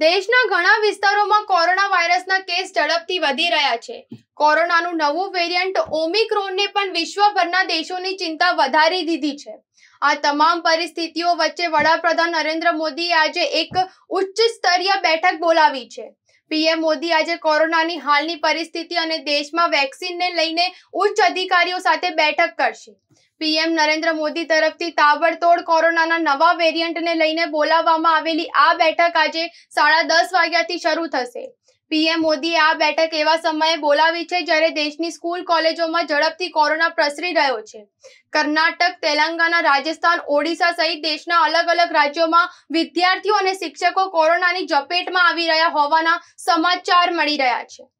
દેશના ઘણા વિસ્તારોમાં કોરોના વાયરસના કેસ ઝડપથી વધી રહ્યા છે કોરોનાનું નવું વેરિયન્ટ ઓમિક્રોનને પણ વિશ્વભરના દેશોની ચિંતા વધારી દીધી છે આ તમામ પરિસ્થિતિઓ વચ્ચે વડાપ્રધાન નરેન્દ્ર મોદીએ આજે એક ઉચ્ચ સ્તરીય બેઠક બોલાવી છે પીએમ મોદી આજે કોરોનાની હાલની પરિસ્થિતિ અને દેશમાં વેક્સિનને લઈને ઉચ્ચ અધિકારીઓ સાથે બેઠક કરશે પીએમ નરેન્દ્ર મોદી તરફથી તાબડતોડ કોરોનાના નવા વેરિયન્ટને લઈને બોલાવવામાં આવેલી આ બેઠક આજે સાડા દસ વાગ્યાથી શરૂ થશે પીએમ મોદી આ બેઠક એવા સમયે બોલાવી છે જ્યારે દેશની સ્કૂલ કોલેજોમાં ઝડપથી કોરોના પ્રસરી રહ્યો છે કર્ણાટક તેલંગાણા રાજસ્થાન ઓડિશા સહિત દેશના અલગ અલગ રાજ્યોમાં વિદ્યાર્થીઓ અને શિક્ષકો કોરોનાની ઝપેટમાં આવી રહ્યા હોવાના સમાચાર મળી રહ્યા છે